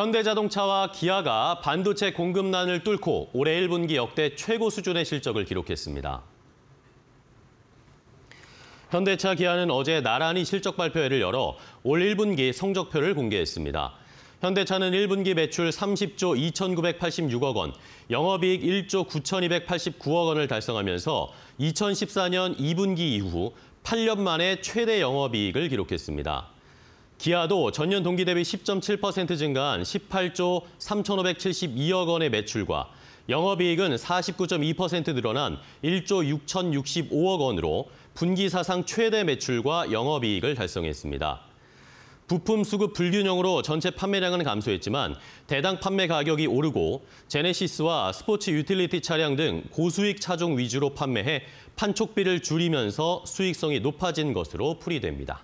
현대자동차와 기아가 반도체 공급난을 뚫고 올해 1분기 역대 최고 수준의 실적을 기록했습니다. 현대차 기아는 어제 나란히 실적 발표회를 열어 올 1분기 성적표를 공개했습니다. 현대차는 1분기 매출 30조 2,986억 원, 영업이익 1조 9,289억 원을 달성하면서 2014년 2분기 이후 8년 만에 최대 영업이익을 기록했습니다. 기아도 전년 동기 대비 10.7% 증가한 18조 3,572억 원의 매출과 영업이익은 49.2% 늘어난 1조 6,065억 원으로 분기 사상 최대 매출과 영업이익을 달성했습니다. 부품 수급 불균형으로 전체 판매량은 감소했지만 대당 판매 가격이 오르고 제네시스와 스포츠 유틸리티 차량 등 고수익 차종 위주로 판매해 판촉비를 줄이면서 수익성이 높아진 것으로 풀이됩니다.